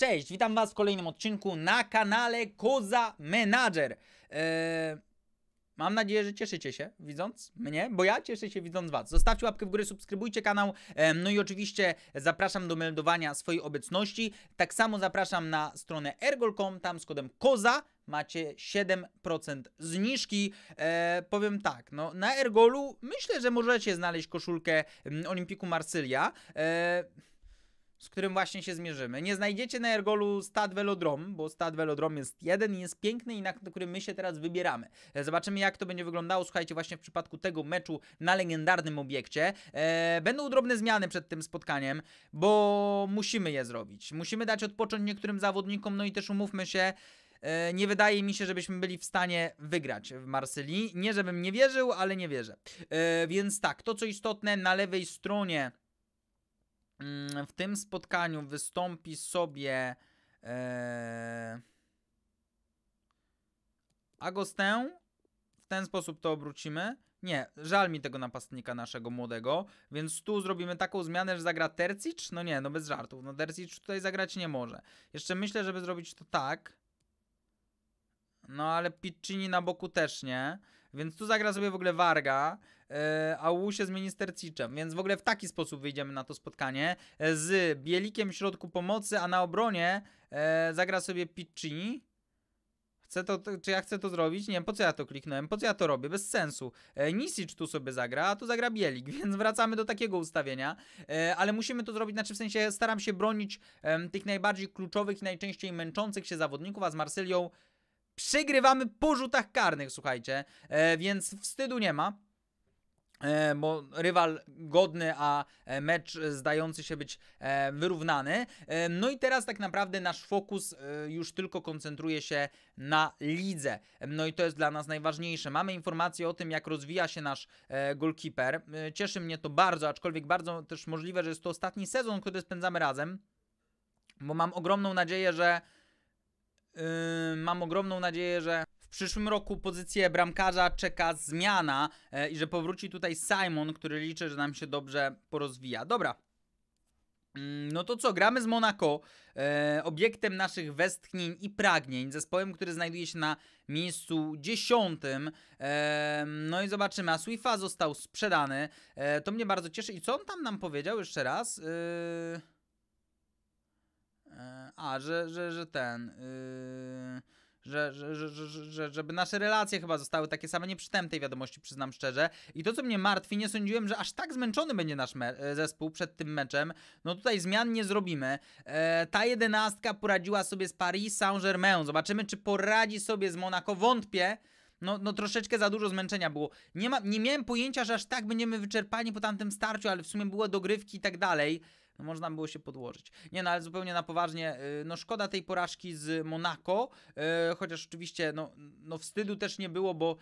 Cześć, witam Was w kolejnym odcinku na kanale Koza Manager. Eee, mam nadzieję, że cieszycie się widząc mnie, bo ja cieszę się widząc Was. Zostawcie łapkę w górę, subskrybujcie kanał. Eee, no i oczywiście zapraszam do meldowania swojej obecności. Tak samo zapraszam na stronę ergol.com, tam z kodem KOZA macie 7% zniżki. Eee, powiem tak, no na Ergolu myślę, że możecie znaleźć koszulkę Olimpiku Marsylia. Eee, z którym właśnie się zmierzymy. Nie znajdziecie na Ergolu stad Velodrom, bo stad Velodrom jest jeden i jest piękny i na który my się teraz wybieramy. E, zobaczymy jak to będzie wyglądało, słuchajcie, właśnie w przypadku tego meczu na legendarnym obiekcie. E, będą drobne zmiany przed tym spotkaniem, bo musimy je zrobić. Musimy dać odpocząć niektórym zawodnikom, no i też umówmy się, e, nie wydaje mi się, żebyśmy byli w stanie wygrać w Marsylii. Nie, żebym nie wierzył, ale nie wierzę. Więc tak, to co istotne, na lewej stronie Mm, w tym spotkaniu wystąpi sobie e, Agostę. W ten sposób to obrócimy. Nie, żal mi tego napastnika naszego młodego, więc tu zrobimy taką zmianę, że zagra Tercic? No nie, no bez żartów. No Tercic tutaj zagrać nie może. Jeszcze myślę, żeby zrobić to tak. No ale Piccini na boku też nie. Więc tu zagra sobie w ogóle Warga, e, a Łu się zmieni z Terciczem, więc w ogóle w taki sposób wyjdziemy na to spotkanie. E, z Bielikiem w środku pomocy, a na obronie e, zagra sobie Piccini. Chcę to, czy ja chcę to zrobić? Nie wiem, po co ja to kliknąłem, po co ja to robię, bez sensu. E, Nisic tu sobie zagra, a tu zagra Bielik, więc wracamy do takiego ustawienia. E, ale musimy to zrobić, znaczy w sensie staram się bronić e, tych najbardziej kluczowych i najczęściej męczących się zawodników, a z Marsylią przegrywamy po rzutach karnych, słuchajcie, e, więc wstydu nie ma. E, bo rywal godny, a e, mecz zdający się być e, wyrównany. E, no i teraz tak naprawdę nasz fokus e, już tylko koncentruje się na lidze. No i to jest dla nas najważniejsze. Mamy informacje o tym, jak rozwija się nasz e, goalkeeper. Cieszy mnie to bardzo, aczkolwiek bardzo też możliwe, że jest to ostatni sezon, który spędzamy razem, bo mam ogromną nadzieję, że Yy, mam ogromną nadzieję, że w przyszłym roku pozycję bramkarza czeka zmiana yy, i że powróci tutaj Simon, który liczę, że nam się dobrze porozwija. Dobra, yy, no to co, gramy z Monaco? e, obiektem naszych westchnień i pragnień, zespołem, który znajduje się na miejscu dziesiątym. E, no i zobaczymy, a Swifa został sprzedany, e, to mnie bardzo cieszy. I co on tam nam powiedział jeszcze raz? E... E, a, że, że, że ten. Yy, że, że, że, że, żeby nasze relacje chyba zostały takie same. Nie czytałem tej wiadomości, przyznam szczerze. I to, co mnie martwi, nie sądziłem, że aż tak zmęczony będzie nasz e, zespół przed tym meczem. No tutaj zmian nie zrobimy. E, ta jedenastka poradziła sobie z Paris Saint-Germain. Zobaczymy, czy poradzi sobie z Monako. Wątpię. No, no troszeczkę za dużo zmęczenia było. Nie, ma, nie miałem pojęcia, że aż tak będziemy wyczerpani po tamtym starciu, ale w sumie było dogrywki i tak dalej. No można było się podłożyć. Nie no, ale zupełnie na poważnie, y, no szkoda tej porażki z Monaco, y, chociaż oczywiście no, no wstydu też nie było, bo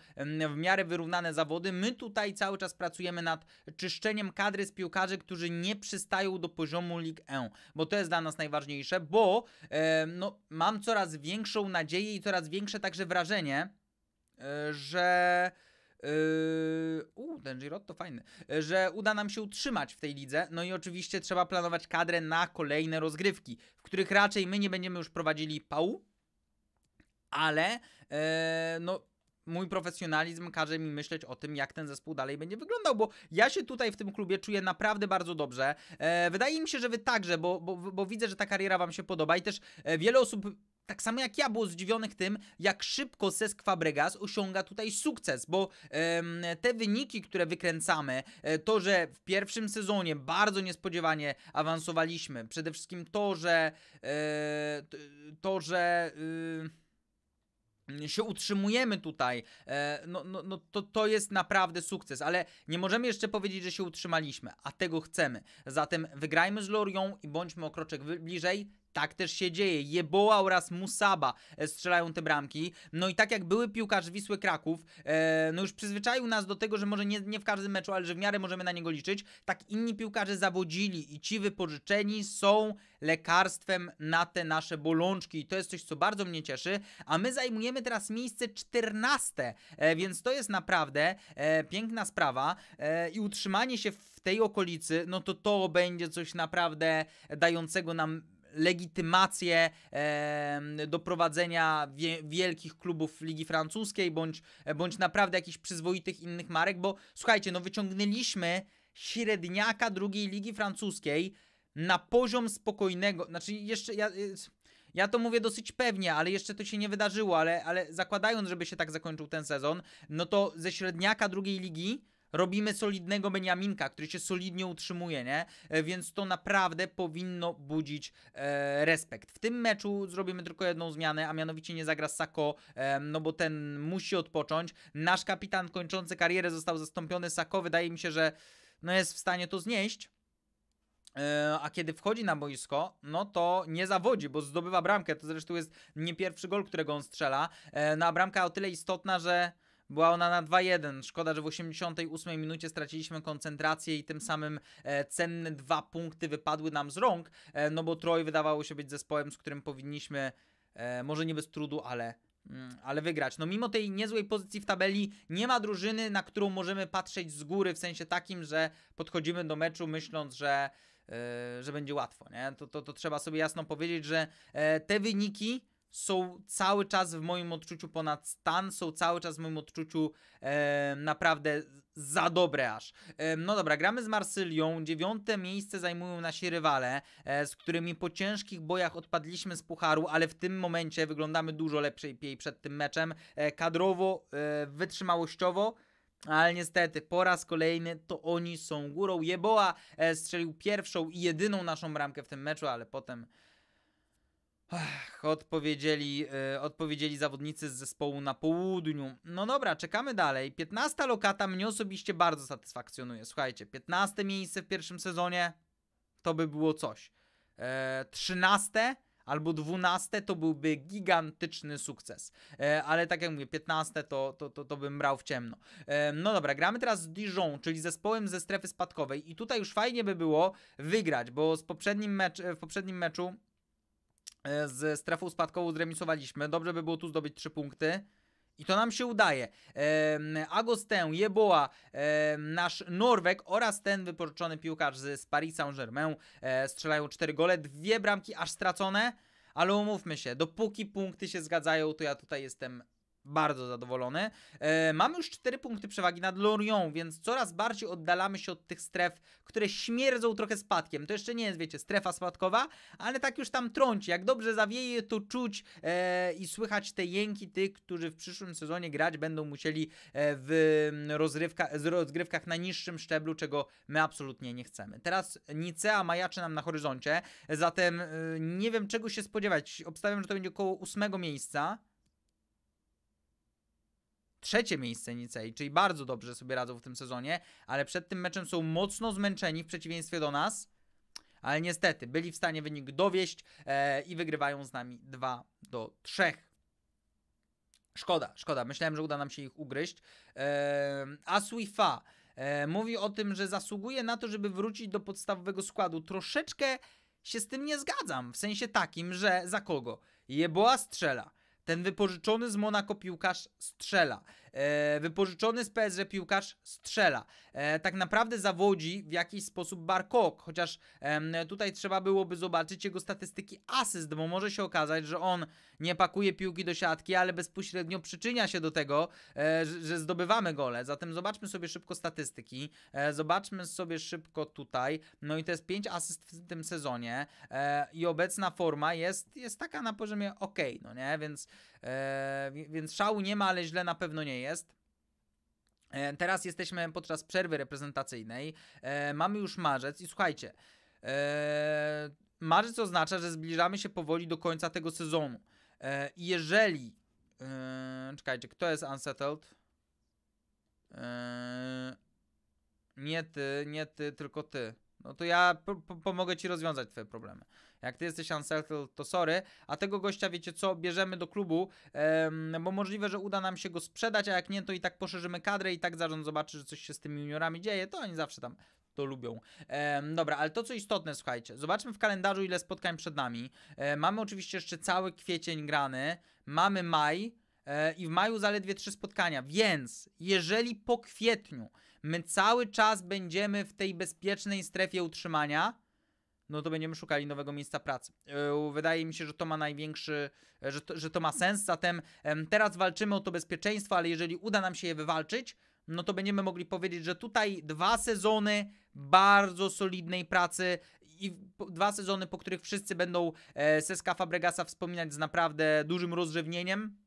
w miarę wyrównane zawody. My tutaj cały czas pracujemy nad czyszczeniem kadry z piłkarzy, którzy nie przystają do poziomu Ligue 1, bo to jest dla nas najważniejsze, bo e, no, mam coraz większą nadzieję i coraz większe także wrażenie, e, że Yy, u, ten to fajny, że uda nam się utrzymać w tej lidze. No i oczywiście trzeba planować kadrę na kolejne rozgrywki, w których raczej my nie będziemy już prowadzili pału, ale yy, no mój profesjonalizm każe mi myśleć o tym, jak ten zespół dalej będzie wyglądał, bo ja się tutaj w tym klubie czuję naprawdę bardzo dobrze. E, wydaje mi się, że wy także, bo, bo, bo widzę, że ta kariera wam się podoba i też e, wiele osób tak samo jak ja było zdziwionych tym, jak szybko sesk Fabregas osiąga tutaj sukces, bo te wyniki, które wykręcamy, e, to, że w pierwszym sezonie bardzo niespodziewanie awansowaliśmy, przede wszystkim to, że e, to, że y, się utrzymujemy tutaj, e, no, no, no to, to jest naprawdę sukces, ale nie możemy jeszcze powiedzieć, że się utrzymaliśmy, a tego chcemy. Zatem wygrajmy z Lorią i bądźmy o kroczek bliżej tak też się dzieje. Jeboła oraz Musaba e, strzelają te bramki. No i tak jak były piłkarz Wisły Kraków, e, no już przyzwyczaił nas do tego, że może nie, nie, w każdym meczu, ale że w miarę możemy na niego liczyć, tak inni piłkarze zawodzili i ci wypożyczeni są lekarstwem na te nasze bolączki. I to jest coś, co bardzo mnie cieszy. A my zajmujemy teraz miejsce 14, e, więc to jest naprawdę e, piękna sprawa e, i utrzymanie się w tej okolicy, no to to będzie coś naprawdę dającego nam legitymację e, do prowadzenia wie, wielkich klubów Ligi Francuskiej, bądź, bądź naprawdę jakichś przyzwoitych innych marek, bo słuchajcie, no wyciągnęliśmy średniaka drugiej Ligi Francuskiej na poziom spokojnego, znaczy jeszcze ja... Y, ja to mówię dosyć pewnie, ale jeszcze to się nie wydarzyło, ale, ale zakładając, żeby się tak zakończył ten sezon, no to ze średniaka drugiej ligi Robimy solidnego Beniaminka, który się solidnie utrzymuje, nie? E, więc to naprawdę powinno budzić e, respekt. W tym meczu zrobimy tylko jedną zmianę, a mianowicie nie zagra Sako, e, no bo ten musi odpocząć. Nasz kapitan kończący karierę został zastąpiony Sako. Wydaje mi się, że no jest w stanie to znieść. E, a kiedy wchodzi na boisko, no to nie zawodzi, bo zdobywa bramkę. To zresztą jest nie pierwszy gol, którego on strzela. E, no a bramka o tyle istotna, że była ona na 2-1. Szkoda, że w 88 minucie straciliśmy koncentrację i tym samym e, cenne dwa punkty wypadły nam z rąk, e, no bo Troy wydawało się być zespołem, z którym powinniśmy, e, może nie bez trudu, ale mm, ale wygrać. No mimo tej niezłej pozycji w tabeli nie ma drużyny, na którą możemy patrzeć z góry, w sensie takim, że podchodzimy do meczu myśląc, że, yy, że będzie łatwo. Nie? To, to, to trzeba sobie jasno powiedzieć, że yy, te wyniki są cały czas w moim odczuciu ponad stan, są cały czas w moim odczuciu e, naprawdę za dobre aż. E, no dobra, gramy z Marsylią, dziewiąte miejsce zajmują nasi rywale, e, z którymi po ciężkich bojach odpadliśmy z pucharu, ale w tym momencie wyglądamy dużo lepiej przed tym meczem, e, kadrowo, e, wytrzymałościowo. Ale niestety po raz kolejny to oni są górą. Jeboa e, strzelił pierwszą i jedyną naszą bramkę w tym meczu, ale potem Ach, odpowiedzieli, yy, odpowiedzieli zawodnicy z zespołu na południu. No dobra, czekamy dalej. 15 lokata mnie osobiście bardzo satysfakcjonuje. Słuchajcie, 15 miejsce w pierwszym sezonie to by było coś. E, trzynaste 13 albo 12 to byłby gigantyczny sukces. E, ale tak jak mówię, 15 to, to, to, to bym brał w ciemno. E, no dobra, gramy teraz z Dijon, czyli zespołem ze strefy spadkowej i tutaj już fajnie by było wygrać, bo z poprzednim mecz, e, w poprzednim meczu E, z strefą spadkową zremisowaliśmy. Dobrze by było tu zdobyć 3 punkty. I to nam się udaje. Agostę, Jeboa, nasz Norwek oraz ten wypożyczony piłkarz z Paris Saint-Germain e, strzelają 4 gole, dwie bramki aż stracone, ale umówmy się, dopóki punkty się zgadzają, to ja tutaj jestem bardzo zadowolony. E, mamy już 4 punkty przewagi nad Lorient, więc coraz bardziej oddalamy się od tych stref, które śmierdzą trochę spadkiem. To jeszcze nie jest, wiecie, strefa spadkowa, ale tak już tam trąci. Jak dobrze zawieje, to czuć e, i słychać te jęki tych, którzy w przyszłym sezonie grać będą musieli e, w mm, rozrywka, rozgrywkach na niższym szczeblu, czego my absolutnie nie chcemy. Teraz Nicea majaczy nam na horyzoncie, zatem e, nie wiem czego się spodziewać. Obstawiam, że to będzie około ósmego miejsca trzecie miejsce Nicei, czyli bardzo dobrze sobie radzą w tym sezonie, ale przed tym meczem są mocno zmęczeni w przeciwieństwie do nas. Ale niestety byli w stanie wynik dowieść e, i wygrywają z nami 2 do 3. Szkoda, szkoda. Myślałem, że uda nam się ich ugryźć. E, Asuifa e, mówi o tym, że zasługuje na to, żeby wrócić do podstawowego składu. Troszeczkę się z tym nie zgadzam. W sensie takim, że za kogo? Jeboa strzela. Ten wypożyczony z Monako piłkarz strzela. E, wypożyczony z PSG piłkarz strzela. E, tak naprawdę zawodzi w jakiś sposób Barkok, chociaż tutaj trzeba byłoby zobaczyć jego statystyki asyst, bo może się okazać, że on nie pakuje piłki do siatki, ale bezpośrednio przyczynia się do tego, e, że zdobywamy gole. Zatem zobaczmy sobie szybko statystyki. Zobaczmy sobie szybko tutaj. No i to jest 5 asyst w tym sezonie i obecna forma jest, jest taka na poziomie ok, no nie? Więc E, więc szału nie ma, ale źle na pewno nie jest. E, teraz jesteśmy podczas przerwy reprezentacyjnej. E, mamy już marzec i słuchajcie, marzec oznacza, że zbliżamy się powoli do końca tego sezonu. Jeżeli. Czekajcie, kto jest unsettled? Nie ty, nie ty, tylko ty. No to ja pomogę ci rozwiązać twoje problemy. Jak ty jesteś unsettled, to sorry. A tego gościa, wiecie co, bierzemy do klubu, bo możliwe, że uda nam się go sprzedać, a jak nie, to i tak poszerzymy kadrę i tak zarząd zobaczy, że coś się z tymi juniorami dzieje, to oni zawsze tam to lubią. E, dobra, ale to co istotne, słuchajcie, zobaczmy w kalendarzu ile spotkań przed nami. E, mamy oczywiście jeszcze cały kwiecień grany, mamy maj, e, i w maju zaledwie trzy spotkania. Więc jeżeli po kwietniu my cały czas będziemy w tej bezpiecznej strefie utrzymania, no to będziemy szukali nowego miejsca pracy. Yy, wydaje mi się, że to ma największy, e, że to, że to ma sens. Zatem teraz walczymy o to bezpieczeństwo, ale jeżeli uda nam się je wywalczyć, no to będziemy mogli powiedzieć, że tutaj dwa sezony bardzo solidnej pracy i dwa sezony, po których wszyscy będą Seska e, Fabregasa wspominać z naprawdę dużym rozrzewnieniem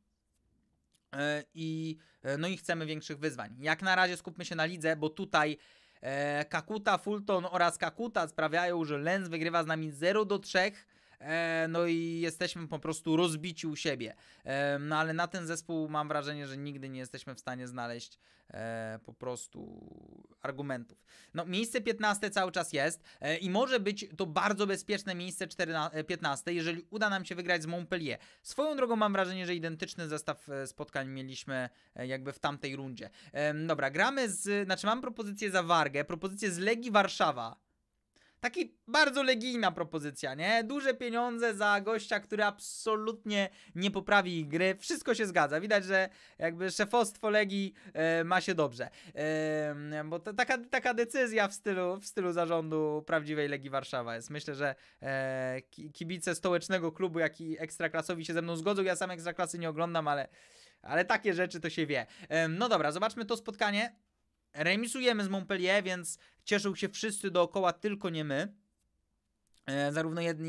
E, I, e, no i chcemy większych wyzwań. Jak na razie skupmy się na lidze, bo tutaj e, Kakuta, Fulton oraz Kakuta sprawiają, że Lens wygrywa z nami 0 do 3. E, no i jesteśmy po prostu rozbici u siebie. E, no ale na ten zespół mam wrażenie, że nigdy nie jesteśmy w stanie znaleźć e, po prostu argumentów. No miejsce 15 cały czas jest i może być to bardzo bezpieczne miejsce 14, 15, jeżeli uda nam się wygrać z Montpellier. Swoją drogą mam wrażenie, że identyczny zestaw spotkań mieliśmy jakby w tamtej rundzie. Dobra, gramy z, znaczy mam propozycję za Wargę, propozycję z Legii Warszawa. Taki bardzo legijna propozycja, nie? Duże pieniądze za gościa, który absolutnie nie poprawi gry. Wszystko się zgadza. Widać, że jakby szefostwo Legii e, ma się dobrze. E, bo to, taka, taka decyzja w stylu, w stylu zarządu prawdziwej Legii Warszawa jest. Myślę, że e, kibice stołecznego klubu, jak i ekstraklasowi się ze mną zgodzą. Ja sam ekstraklasy nie oglądam, ale, ale takie rzeczy to się wie. E, no dobra, zobaczmy to spotkanie. Remisujemy z Montpellier, więc cieszą się wszyscy dookoła, tylko nie my. E, zarówno jedni,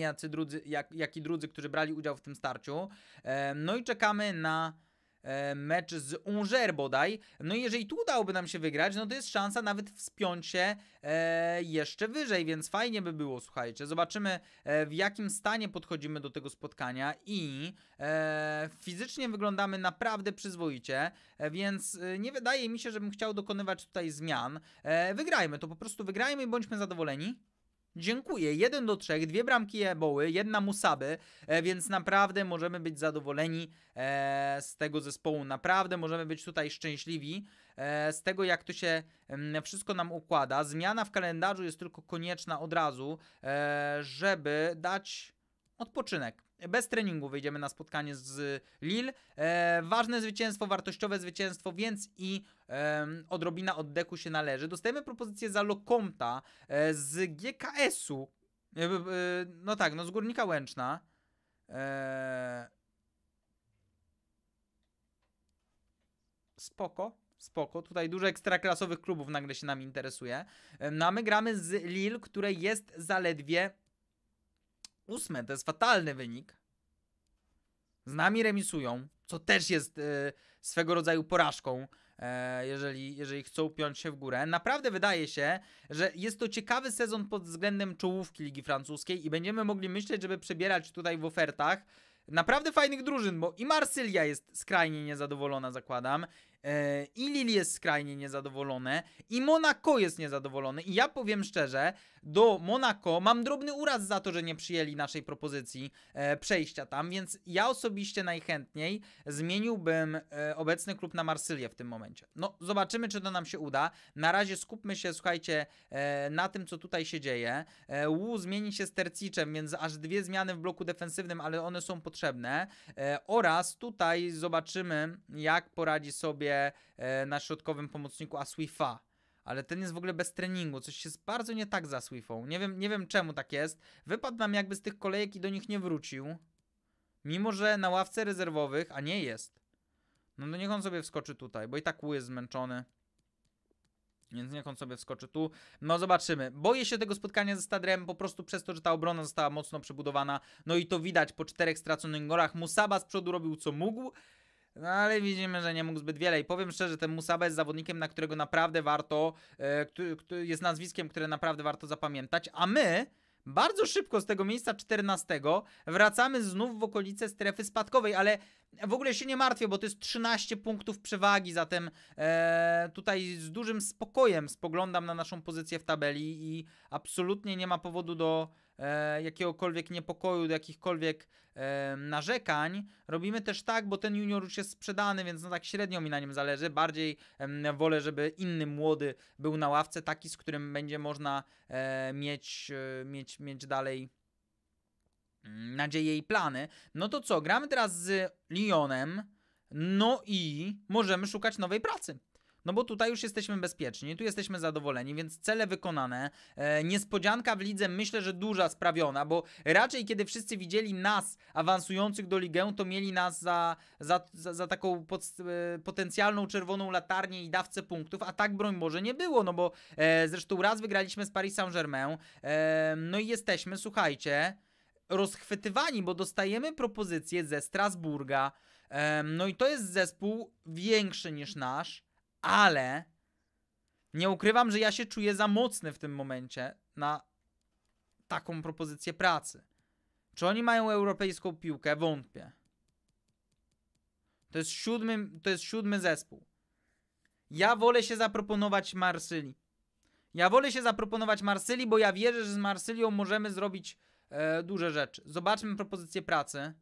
jak, jak, i drudzy, którzy brali udział w tym starciu. E, no i czekamy na E, mecz z Unger bodaj. No i jeżeli tu udałoby nam się wygrać, no to jest szansa nawet wspiąć się e, jeszcze wyżej, więc fajnie by było, słuchajcie. Zobaczymy e, w jakim stanie podchodzimy do tego spotkania i fizycznie wyglądamy naprawdę przyzwoicie, więc nie wydaje mi się, żebym chciał dokonywać tutaj zmian. wygrajmy to, po prostu wygrajmy i bądźmy zadowoleni. Dziękuję. 1 do 3, dwie bramki Eboły, jedna Musaby, e, więc naprawdę możemy być zadowoleni e, z tego zespołu. Naprawdę możemy być tutaj szczęśliwi e, z tego, jak to się mm, wszystko nam układa. Zmiana w kalendarzu jest tylko konieczna od razu, żeby dać odpoczynek bez treningu wyjdziemy na spotkanie z Lille. E, ważne zwycięstwo, wartościowe zwycięstwo, więc i e, odrobina oddechu się należy. Dostajemy propozycję za Lokomta e, z GKS-u. E, e, no tak, no z Górnika Łęczna. E, spoko spoko. Tutaj dużo ekstraklasowych klubów nagle się nam interesuje. No a my gramy z Lille, które jest zaledwie ósme, to jest fatalny wynik. Z nami remisują, co też jest e, swego rodzaju porażką, e, jeżeli, jeżeli chcą piąć się w górę. Naprawdę wydaje się, że jest to ciekawy sezon pod względem czołówki Ligi Francuskiej i będziemy mogli myśleć, żeby przebierać tutaj w ofertach naprawdę fajnych drużyn, bo i Marsylia jest skrajnie niezadowolona, zakładam, E, i Lili jest skrajnie niezadowolone i Monaco jest niezadowolony i ja powiem szczerze, do Monaco mam drobny uraz za to, że nie przyjęli naszej propozycji e, przejścia tam, więc ja osobiście najchętniej zmieniłbym e, obecny klub na Marsylię w tym momencie. No zobaczymy, czy to nam się uda. Na razie skupmy się, słuchajcie, na tym, co tutaj się dzieje. Wu zmieni się z Terciczem, więc aż dwie zmiany w bloku defensywnym, ale one są potrzebne oraz tutaj zobaczymy, jak poradzi sobie E, na środkowym pomocniku Aswifa ale ten jest w ogóle bez treningu, coś jest bardzo nie tak za Swiftą. Nie wiem, nie wiem czemu tak jest. Wypadł nam jakby z tych kolejek i do nich nie wrócił. Mimo, że na ławce rezerwowych, a nie jest. No to no, niech on sobie wskoczy tutaj, bo i tak Ły jest zmęczony. Więc niech on sobie wskoczy tu. No zobaczymy. Boję się tego spotkania ze Stadrem po prostu przez to, że ta obrona została mocno przebudowana. No i to widać po czterech straconych gorach. Musaba z przodu robił co mógł. No ale widzimy, że nie mógł zbyt wiele i powiem szczerze, ten Musaba jest zawodnikiem, na którego naprawdę warto, e, który, jest nazwiskiem, które naprawdę warto zapamiętać, a my bardzo szybko z tego miejsca 14 wracamy znów w okolice strefy spadkowej, ale w ogóle się nie martwię, bo to jest 13 punktów przewagi, zatem e, tutaj z dużym spokojem spoglądam na naszą pozycję w tabeli i absolutnie nie ma powodu do E, jakiegokolwiek niepokoju, do jakichkolwiek e, narzekań. Robimy też tak, bo ten junior już jest sprzedany, więc no tak średnio mi na nim zależy. Bardziej wolę, żeby inny młody był na ławce, taki, z którym będzie można e, mieć, mieć, mieć dalej mm, nadzieje i plany. No to co, gramy teraz z Lyonem, no i możemy szukać nowej pracy. No bo tutaj już jesteśmy bezpieczni, tu jesteśmy zadowoleni, więc cele wykonane. E, niespodzianka w lidze myślę, że duża sprawiona, bo raczej kiedy wszyscy widzieli nas awansujących do ligę, to mieli nas za, za, za, za taką pod, e, potencjalną czerwoną latarnię i dawcę punktów, a tak broń może nie było, no bo e, zresztą raz wygraliśmy z Paris Saint-Germain, e, no i jesteśmy, słuchajcie, rozchwytywani, bo dostajemy propozycje ze Strasburga, e, no i to jest zespół większy niż nasz ale nie ukrywam, że ja się czuję za mocny w tym momencie na taką propozycję pracy. Czy oni mają europejską piłkę? Wątpię. To jest siódmy, to jest siódmy zespół. Ja wolę się zaproponować Marsylii. Ja wolę się zaproponować Marsylii, bo ja wierzę, że z Marsylią możemy zrobić e, duże rzeczy. Zobaczmy propozycję pracy.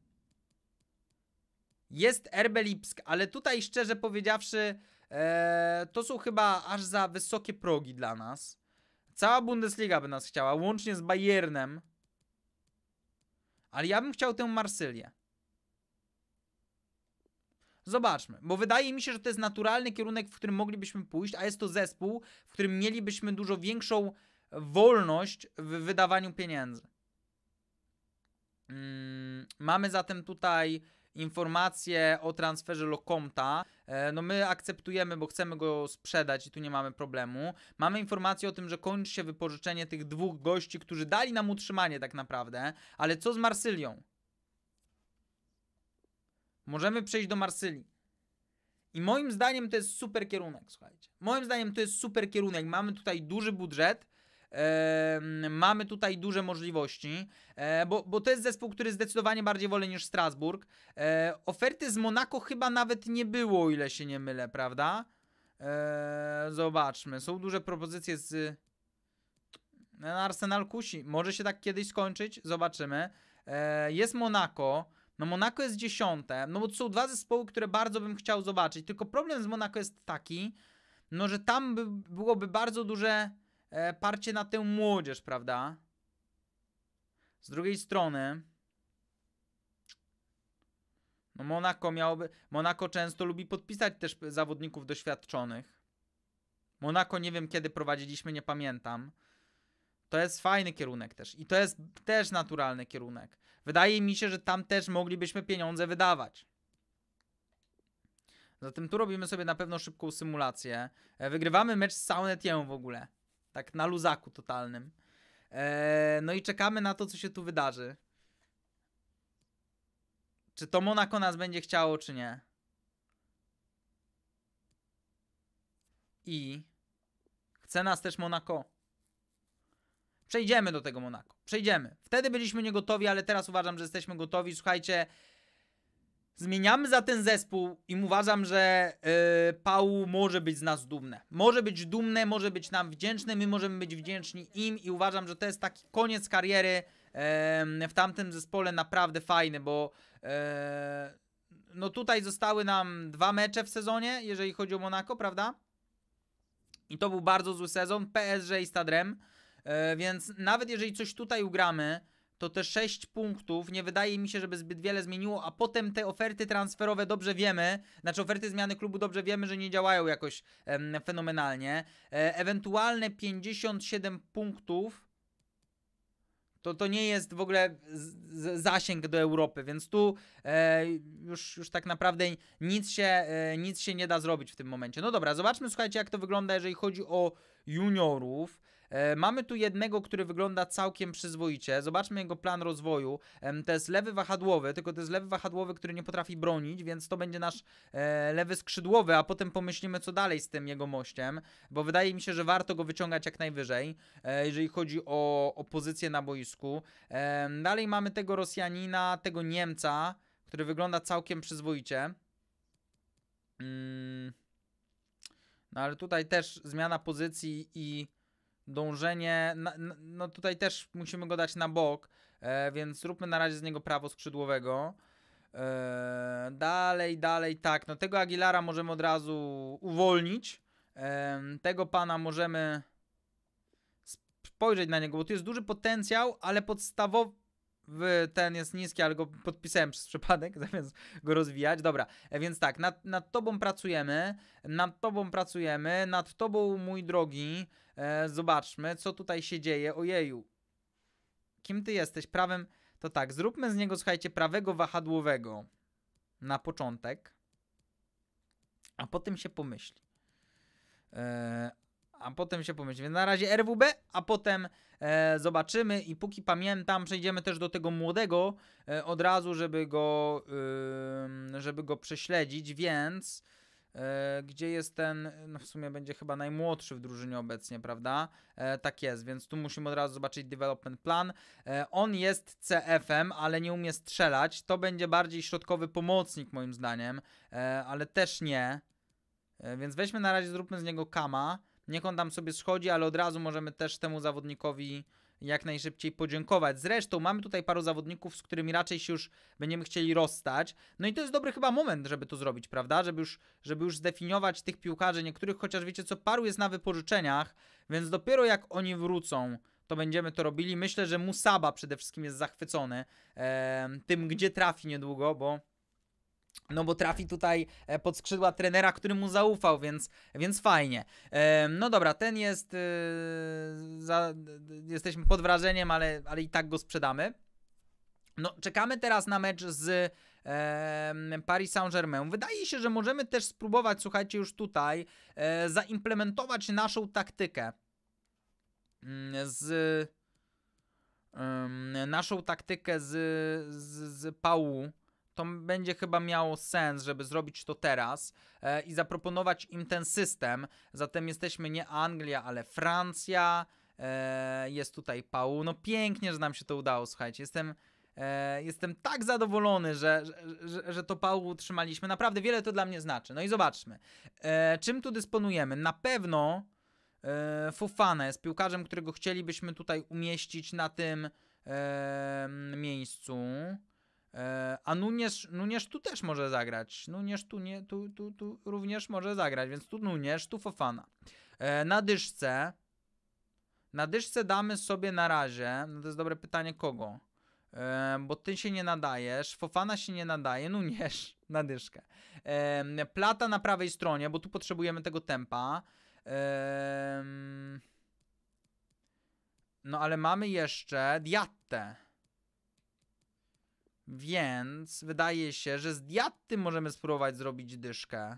Jest Erbelipsk, ale tutaj szczerze powiedziawszy, Eee, to są chyba aż za wysokie progi dla nas. Cała Bundesliga by nas chciała, łącznie z Bayernem. Ale ja bym chciał tę Marsylię. Zobaczmy, bo wydaje mi się, że to jest naturalny kierunek, w którym moglibyśmy pójść, a jest to zespół, w którym mielibyśmy dużo większą wolność w wydawaniu pieniędzy. Mm, mamy zatem tutaj informacje o transferze Lokomta. E, no my akceptujemy, bo chcemy go sprzedać i tu nie mamy problemu. Mamy informację o tym, że kończy się wypożyczenie tych dwóch gości, którzy dali nam utrzymanie tak naprawdę, ale co z Marsylią? Możemy przejść do Marsylii. I moim zdaniem to jest super kierunek, słuchajcie. Moim zdaniem to jest super kierunek. Mamy tutaj duży budżet. Yy, mamy tutaj duże możliwości, e, bo, bo to jest zespół, który zdecydowanie bardziej wolę niż Strasburg. E, oferty z Monako chyba nawet nie było, o ile się nie mylę, prawda? E, zobaczmy, są duże propozycje z... Arsenal kusi, może się tak kiedyś skończyć, zobaczymy. Jest Monako, no Monako jest dziesiąte, no bo to są dwa zespoły, które bardzo bym chciał zobaczyć, tylko problem z Monako jest taki, no że tam by, byłoby bardzo duże E, parcie na tę młodzież, prawda? Z drugiej strony... No Monako miałoby... Monaco często lubi podpisać też zawodników doświadczonych. Monaco, nie wiem kiedy prowadziliśmy, nie pamiętam. To jest fajny kierunek też. I to jest też naturalny kierunek. Wydaje mi się, że tam też moglibyśmy pieniądze wydawać. Zatem tu robimy sobie na pewno szybką symulację. E, wygrywamy mecz z Saunetiem w ogóle. Tak na luzaku totalnym. Eee, no i czekamy na to, co się tu wydarzy. Czy to Monako nas będzie chciało, czy nie? I chce nas też Monako. Przejdziemy do tego Monako. Przejdziemy. Wtedy byliśmy niegotowi, ale teraz uważam, że jesteśmy gotowi. Słuchajcie, Zmieniamy za ten zespół i uważam, że yy, może być z nas dumne. Może być dumne, może być nam wdzięczny, my możemy być wdzięczni im i uważam, że to jest taki koniec kariery yy, w tamtym zespole naprawdę fajny, bo yy, no tutaj zostały nam dwa mecze w sezonie, jeżeli chodzi o Monako, prawda? I to był bardzo zły sezon PSG i Stadrem, e, więc nawet jeżeli coś tutaj ugramy, to te 6 punktów nie wydaje mi się, żeby zbyt wiele zmieniło, a potem te oferty transferowe dobrze wiemy, znaczy oferty zmiany klubu dobrze wiemy, że nie działają jakoś em, fenomenalnie. E, ewentualne 57 punktów to, to nie jest w ogóle z, z, zasięg do Europy, więc tu e, już, już tak naprawdę nic się, e, nic się nie da zrobić w tym momencie. No dobra, zobaczmy, słuchajcie, jak to wygląda, jeżeli chodzi o juniorów. E, mamy tu jednego, który wygląda całkiem przyzwoicie. Zobaczmy jego plan rozwoju. To jest lewy wahadłowy, tylko to jest lewy wahadłowy, który nie potrafi bronić, więc to będzie nasz e, lewy skrzydłowy, a potem pomyślimy, co dalej z tym jego mościem, bo wydaje mi się, że warto go wyciągać jak najwyżej, e, jeżeli chodzi o, o pozycję na boisku. Dalej mamy tego Rosjanina, tego Niemca, który wygląda całkiem przyzwoicie. Mm. No ale tutaj też zmiana pozycji i dążenie, na, na, no tutaj też musimy go dać na bok, e, więc zróbmy na razie z niego prawo skrzydłowego. E, dalej, dalej, tak, no tego Aguilara możemy od razu uwolnić, e, tego pana możemy spojrzeć na niego, bo tu jest duży potencjał, ale podstawowy ten jest niski, ale go podpisałem przez przypadek, zamiast go rozwijać. Dobra, e, więc tak, nad, nad tobą pracujemy, nad tobą pracujemy, nad tobą, mój drogi, e, zobaczmy, co tutaj się dzieje. Ojeju, kim ty jesteś? Prawem? to tak, zróbmy z niego, słuchajcie, prawego wahadłowego na początek, a potem się pomyśli. E, a potem się więc Na razie RWB, a potem e, zobaczymy i póki pamiętam, przejdziemy też do tego młodego e, od razu, żeby go, e, żeby go prześledzić, więc e, gdzie jest ten, no w sumie będzie chyba najmłodszy w drużynie obecnie, prawda? E, tak jest, więc tu musimy od razu zobaczyć development plan. E, on jest CF-em, ale nie umie strzelać. To będzie bardziej środkowy pomocnik moim zdaniem, e, ale też nie. E, więc weźmy na razie, zróbmy z niego kama. Niech on tam sobie schodzi, ale od razu możemy też temu zawodnikowi jak najszybciej podziękować. Zresztą mamy tutaj paru zawodników, z którymi raczej się już będziemy chcieli rozstać. No i to jest dobry chyba moment, żeby to zrobić, prawda? Żeby już, żeby już zdefiniować tych piłkarzy, niektórych chociaż wiecie co, paru jest na wypożyczeniach, więc dopiero jak oni wrócą, to będziemy to robili. Myślę, że Musaba przede wszystkim jest zachwycony e, tym, gdzie trafi niedługo, bo no bo trafi tutaj e, pod skrzydła trenera, który mu zaufał, więc, więc fajnie. No dobra, ten jest. E, za, jesteśmy pod wrażeniem, ale, ale i tak go sprzedamy. No, czekamy teraz na mecz z Paris Saint-Germain. Wydaje się, że możemy też spróbować, słuchajcie, już tutaj e, zaimplementować naszą taktykę. Mm, z naszą taktykę z, z, z Pału to będzie chyba miało sens, żeby zrobić to teraz e, i zaproponować im ten system. Zatem jesteśmy nie Anglia, ale Francja. E, jest tutaj Paul. No pięknie, że nam się to udało, słuchajcie. Jestem, e, jestem tak zadowolony, że, że, że, że to Paul utrzymaliśmy. Naprawdę wiele to dla mnie znaczy. No i zobaczmy, e, czym tu dysponujemy. Na pewno e, fufane jest piłkarzem, którego chcielibyśmy tutaj umieścić na tym e, miejscu. E, a Nunierz, Nuniesz tu też może zagrać. Nunierz tu, nie, tu, tu, tu również może zagrać, więc tu Nunierz, tu Fofana. E, na dyszce. Na dyszce damy sobie na razie. No to jest dobre pytanie, kogo? E, bo ty się nie nadajesz, Fofana się nie nadaje, Nunierz na dyszkę. Plata na prawej stronie, bo tu potrzebujemy tego tempa. No ale mamy jeszcze diatę. Więc wydaje się, że z diaty możemy spróbować zrobić dyszkę.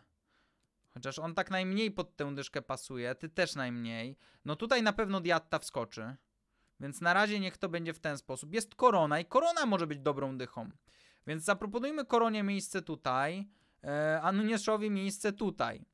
Chociaż on tak najmniej pod tę dyszkę pasuje, ty też najmniej. No tutaj na pewno diatta wskoczy. Więc na razie niech to będzie w ten sposób. Jest korona i korona może być dobrą dychą. Więc zaproponujmy koronie miejsce tutaj, e, Anunieszowi miejsce tutaj.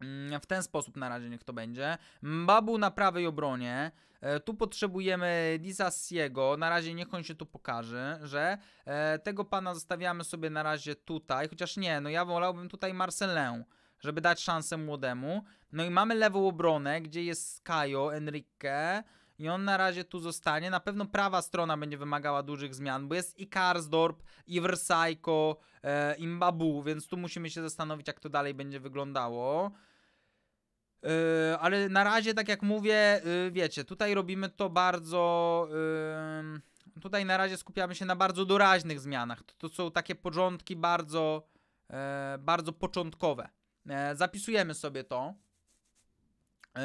Mm, w ten sposób na razie niech to będzie. Babu na prawej obronie. E, tu potrzebujemy Disasiego. Na razie niech on się tu pokaże, że e, tego pana zostawiamy sobie na razie tutaj. Chociaż nie, no ja wolałbym tutaj Marcelę, żeby dać szansę młodemu. No i mamy lewą obronę, gdzie jest Kajo, Enrique. I on na razie tu zostanie. Na pewno prawa strona będzie wymagała dużych zmian, bo jest i Karsdorp, i Versajko, e, i Mbabu, więc tu musimy się zastanowić, jak to dalej będzie wyglądało. Yy, ale na razie, tak jak mówię, yy, wiecie, tutaj robimy to bardzo. Yy, tutaj na razie skupiamy się na bardzo doraźnych zmianach. To, to są takie porządki bardzo, yy, bardzo początkowe. Yy, zapisujemy sobie to. Yy,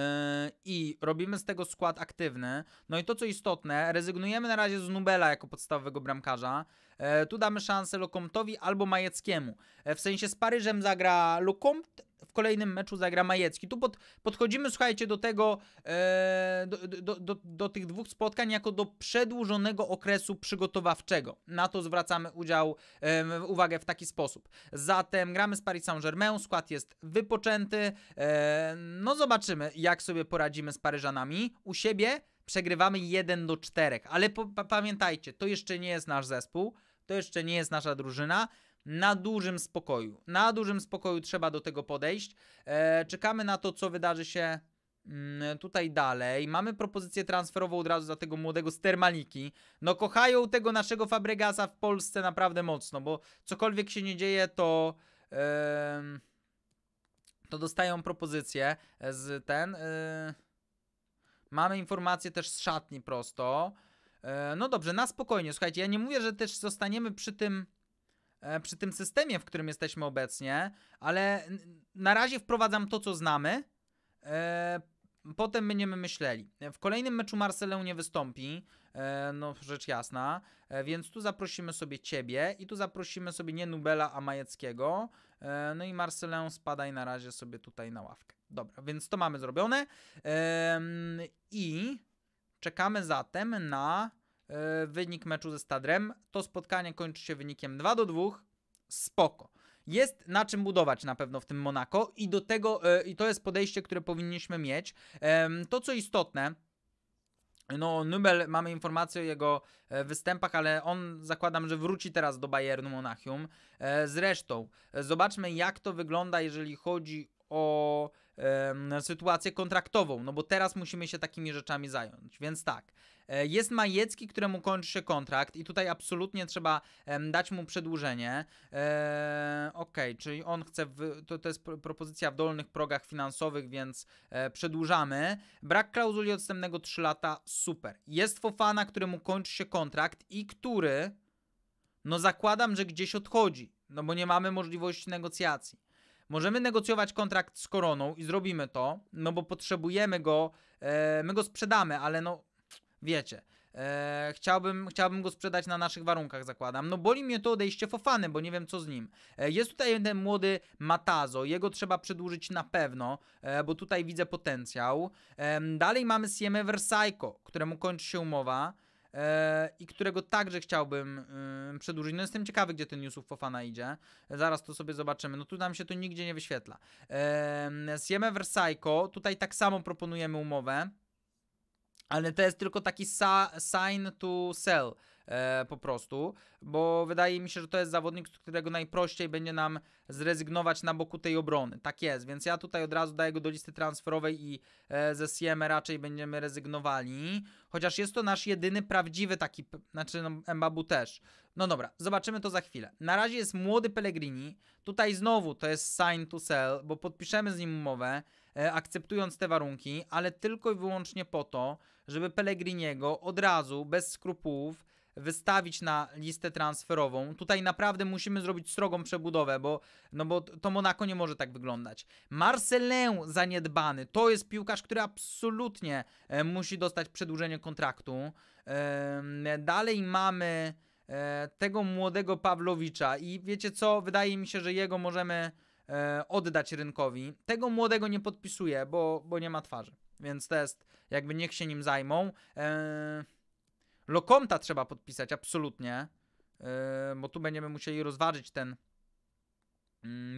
I robimy z tego skład aktywny. No i to co istotne, rezygnujemy na razie z Nubela jako podstawowego bramkarza. E, tu damy szansę Lokomtowi albo Majeckiemu. E, w sensie z Paryżem zagra Lokomt, w kolejnym meczu zagra Majecki. Tu pod, podchodzimy, słuchajcie, do tego, e, do, do, do, do, tych dwóch spotkań jako do przedłużonego okresu przygotowawczego. Na to zwracamy udział, e, uwagę w taki sposób. Zatem gramy z Paris Saint-Germain, skład jest wypoczęty. E, no zobaczymy, jak sobie poradzimy z Paryżanami u siebie. Przegrywamy 1 do 4, ale pamiętajcie, to jeszcze nie jest nasz zespół, to jeszcze nie jest nasza drużyna. Na dużym spokoju, na dużym spokoju trzeba do tego podejść. E, czekamy na to, co wydarzy się mm, tutaj dalej. Mamy propozycję transferową od razu za tego młodego Stermaliki. No kochają tego naszego Fabregasa w Polsce naprawdę mocno, bo cokolwiek się nie dzieje, to... Yy, to dostają propozycję z ten... Yy, Mamy informacje też z szatni prosto. E, no dobrze, na spokojnie. Słuchajcie, ja nie mówię, że też zostaniemy przy tym e, przy tym systemie, w którym jesteśmy obecnie, ale na razie wprowadzam to, co znamy. E, Potem będziemy myśleli. W kolejnym meczu Marselę nie wystąpi, e, no rzecz jasna, e, więc tu zaprosimy sobie Ciebie i tu zaprosimy sobie nie Nubela, a Majeckiego. E, no i Marselę spadaj na razie sobie tutaj na ławkę. Dobra, więc to mamy zrobione i czekamy zatem na wynik meczu ze Stadrem. To spotkanie kończy się wynikiem 2 do 2. Spoko. Jest na czym budować na pewno w tym Monako i do tego, e, i to jest podejście, które powinniśmy mieć. To, co istotne, no, Nubel, mamy informację o jego e, występach, ale on zakładam, że wróci teraz do Bayernu Monachium. E, zresztą, zobaczmy jak to wygląda, jeżeli chodzi o sytuację kontraktową, no bo teraz musimy się takimi rzeczami zająć. Więc tak, e, jest Majecki, któremu kończy się kontrakt i tutaj absolutnie trzeba dać mu przedłużenie. E, ok, czyli on chce, w, to, to jest propozycja w dolnych progach finansowych, więc e, przedłużamy. Brak klauzuli odstępnego 3 lata, super. Jest Fofana, któremu kończy się kontrakt i który, no zakładam, że gdzieś odchodzi, no bo nie mamy możliwości negocjacji. Możemy negocjować kontrakt z Koroną i zrobimy to, no bo potrzebujemy go, e, my go sprzedamy, ale no wiecie. E, chciałbym, chciałbym go sprzedać na naszych warunkach, zakładam. No boli mnie to odejście Fofany, bo nie wiem co z nim. E, jest tutaj ten młody Matazo, jego trzeba przedłużyć na pewno, bo tutaj widzę potencjał. dalej mamy Siemę Versajko, któremu kończy się umowa. E, i którego także chciałbym przedłużyć. No jestem ciekawy, gdzie ten Yusuf Fofana idzie. Zaraz to sobie zobaczymy. No tu nam się to nigdzie nie wyświetla. Z Jemever Psycho tutaj tak samo proponujemy umowę, ale to jest tylko taki sign to sell e, po prostu, bo wydaje mi się, że to jest zawodnik, z którego najprościej będzie nam zrezygnować na boku tej obrony. Tak jest, więc ja tutaj od razu daję go do listy transferowej i e, ze CM raczej będziemy rezygnowali, chociaż jest to nasz jedyny prawdziwy taki, znaczy no, Mbabu też. No dobra, zobaczymy to za chwilę. Na razie jest młody Pellegrini, tutaj znowu to jest sign to sell, bo podpiszemy z nim umowę, e, akceptując te warunki, ale tylko i wyłącznie po to, żeby Pellegriniego od razu, bez skrupułów, wystawić na listę transferową. Tutaj naprawdę musimy zrobić srogą przebudowę, bo, no bo to Monako nie może tak wyglądać. Marcelin zaniedbany, to jest piłkarz, który absolutnie e, musi dostać przedłużenie kontraktu. E, dalej mamy e, tego młodego Pawlowicza i wiecie co, wydaje mi się, że jego możemy oddać rynkowi. Tego młodego nie podpisuję, bo, bo nie ma twarzy, więc to jest jakby niech się nim zajmą. Eee... Lokomta trzeba podpisać, absolutnie. Yy, bo tu będziemy musieli rozważyć ten...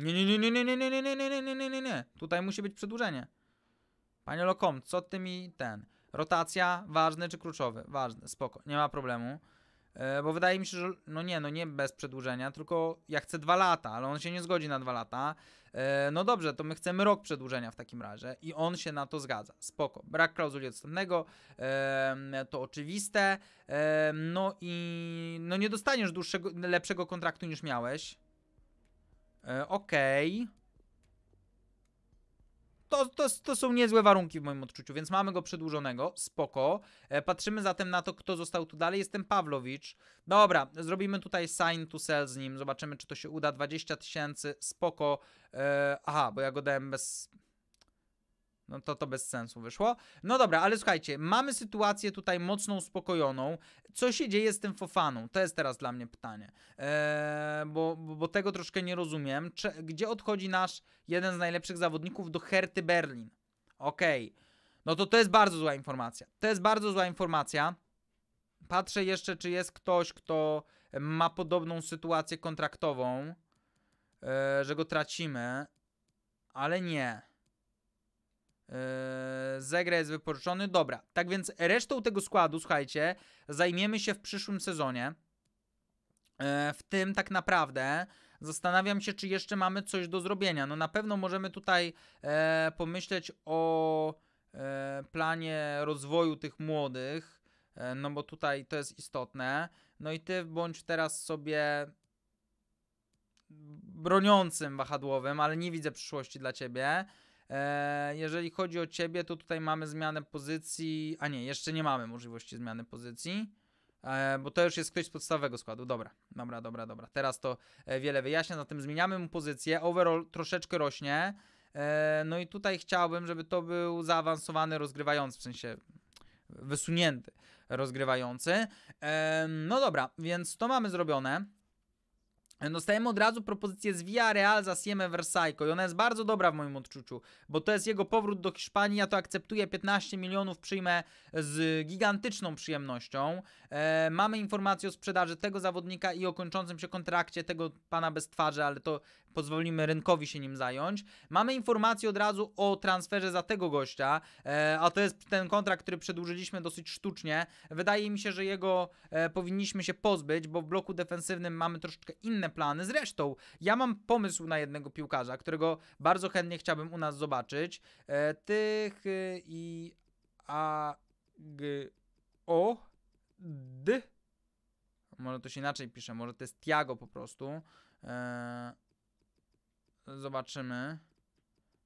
Nie, nie, nie, nie, nie, nie, nie, nie, nie, nie, nie, nie, nie, nie. Tutaj musi być przedłużenie. Panie Lokom, co ty mi ten... Rotacja, ważny czy kluczowy? Ważny, spoko, nie ma problemu. Yy, bo wydaje mi się, że... No nie, no nie bez przedłużenia, tylko ja chcę dwa lata, ale on się nie zgodzi na dwa lata. E, no dobrze, to my chcemy rok przedłużenia w takim razie i on się na to zgadza. Spoko. Brak klauzuli odstępnego, to oczywiste. no i no nie dostaniesz dłuższego, lepszego kontraktu niż miałeś. E, okej. Okay. To, to, to, są niezłe warunki w moim odczuciu, więc mamy go przedłużonego, spoko. E, patrzymy zatem na to, kto został tu dalej. Jestem Pawlowicz. Dobra, zrobimy tutaj sign to sell z nim, zobaczymy, czy to się uda. 20 tysięcy, spoko. Eee, aha, bo ja go dałem bez... No to to bez sensu wyszło. No dobra, ale słuchajcie, mamy sytuację tutaj mocno uspokojoną. Co się dzieje z tym Fofaną? To jest teraz dla mnie pytanie. Eee, bo, bo, tego troszkę nie rozumiem. gdzie odchodzi nasz jeden z najlepszych zawodników do Herty Berlin? Okej. Okay. No to to jest bardzo zła informacja. To jest bardzo zła informacja. Patrzę jeszcze, czy jest ktoś, kto ma podobną sytuację kontraktową, eee, że go tracimy, ale nie. Yy, Zegra jest wypożyczony. Dobra, tak więc resztą tego składu, słuchajcie, zajmiemy się w przyszłym sezonie. Yy, w tym tak naprawdę zastanawiam się, czy jeszcze mamy coś do zrobienia. No na pewno możemy tutaj yy, pomyśleć o yy, planie rozwoju tych młodych, no bo tutaj to jest istotne. No i ty bądź teraz sobie broniącym wahadłowym, ale nie widzę przyszłości dla ciebie. E, jeżeli chodzi o ciebie, to tutaj mamy zmianę pozycji. A nie, jeszcze nie mamy możliwości zmiany pozycji. E, bo to już jest ktoś z podstawowego składu. Dobra, dobra, dobra, dobra. Teraz to e, wiele wyjaśnia. Zatem zmieniamy mu pozycję. Overall troszeczkę rośnie. No i tutaj chciałbym, żeby to był zaawansowany rozgrywający, w sensie wysunięty rozgrywający. No dobra, więc to mamy zrobione. Dostajemy od razu propozycję z Villarreal za Siemę Versaico i ona jest bardzo dobra w moim odczuciu, bo to jest jego powrót do Hiszpanii, ja to akceptuję, 15 milionów przyjmę z gigantyczną przyjemnością. E, mamy informację o sprzedaży tego zawodnika i o kończącym się kontrakcie tego pana bez twarzy, ale to pozwolimy rynkowi się nim zająć. Mamy informację od razu o transferze za tego gościa, e, a to jest ten kontrakt, który przedłużyliśmy dosyć sztucznie. Wydaje mi się, że jego e, powinniśmy się pozbyć, bo w bloku defensywnym mamy troszeczkę inne inne plany. Zresztą ja mam pomysł na jednego piłkarza, którego bardzo chętnie chciałbym u nas zobaczyć. E, tych y, i a g o d może to się inaczej pisze, może to jest Tiago po prostu. E, zobaczymy.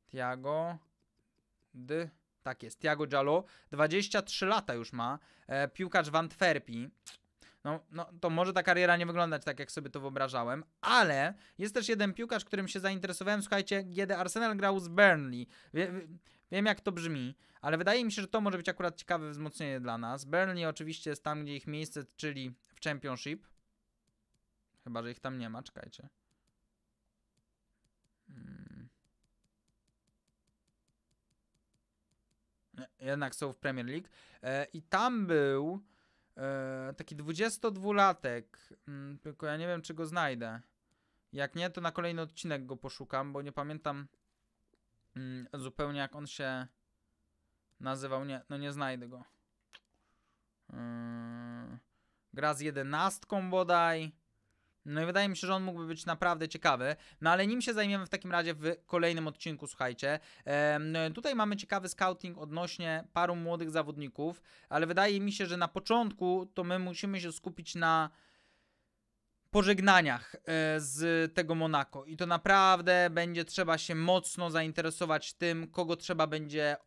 Tiago. D. Tak jest, Tiago Giallo. 23 lata już ma. E, piłkarz w Antwerpii. No, no to może ta kariera nie wyglądać tak, jak sobie to wyobrażałem, ale jest też jeden piłkarz, którym się zainteresowałem. Słuchajcie, kiedy Arsenal grał z Burnley. Wie, Wiem, jak to brzmi, ale wydaje mi się, że to może być akurat ciekawe wzmocnienie dla nas. Burnley oczywiście jest tam, gdzie ich miejsce, czyli w Championship. Chyba, że ich tam nie ma, czekajcie. Hmm. jednak są w Premier League. E, I tam był E, taki 22-latek, mm, tylko ja nie wiem, czy go znajdę. Jak nie, to na kolejny odcinek go poszukam, bo nie pamiętam mm, zupełnie jak on się nazywał. Nie, no nie znajdę go. E, gra z jedenastką bodaj. No i wydaje mi się, że on mógłby być naprawdę ciekawy. No ale nim się zajmiemy w takim razie w kolejnym odcinku, słuchajcie. No, tutaj mamy ciekawy scouting odnośnie paru młodych zawodników, ale wydaje mi się, że na początku to my musimy się skupić na pożegnaniach e, z tego Monako. I to naprawdę będzie trzeba się mocno zainteresować tym, kogo trzeba będzie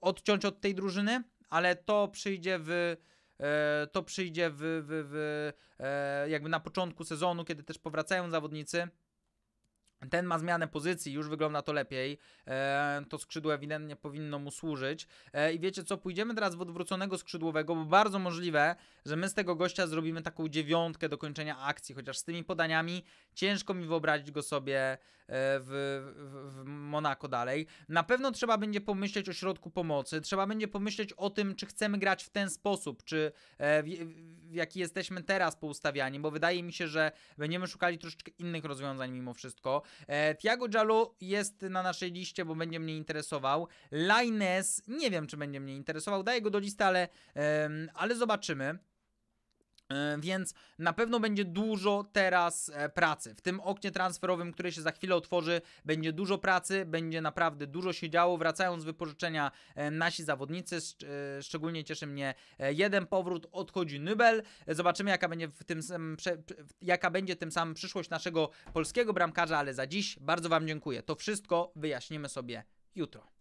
odciąć od tej drużyny, ale to przyjdzie w E, to przyjdzie w, w, w, e, jakby na początku sezonu, kiedy też powracają zawodnicy. Ten ma zmianę pozycji, już wygląda to lepiej. E, to skrzydło ewidentnie powinno mu służyć. E, I wiecie co, pójdziemy teraz w odwróconego skrzydłowego, bo bardzo możliwe, że my z tego gościa zrobimy taką dziewiątkę do kończenia akcji, chociaż z tymi podaniami ciężko mi wyobrazić go sobie E, w, w, Monako dalej. Na pewno trzeba będzie pomyśleć o środku pomocy, trzeba będzie pomyśleć o tym, czy chcemy grać w ten sposób, czy e, w, w jaki jesteśmy teraz poustawiani, bo wydaje mi się, że będziemy szukali troszeczkę innych rozwiązań mimo wszystko. E, Tiago Jalo jest na naszej liście, bo będzie mnie interesował. Lines, nie wiem, czy będzie mnie interesował, daję go do listy, ale, ale zobaczymy. E, więc na pewno będzie dużo teraz e, pracy. W tym oknie transferowym, które się za chwilę otworzy, będzie dużo pracy, będzie naprawdę dużo się działo. Wracając z wypożyczenia e, nasi zawodnicy, szczególnie cieszy mnie jeden powrót, odchodzi Nybel. Zobaczymy jaka będzie, w tym, jaka będzie tym samym przyszłość naszego polskiego bramkarza, ale za dziś bardzo Wam dziękuję. To wszystko wyjaśnimy sobie jutro.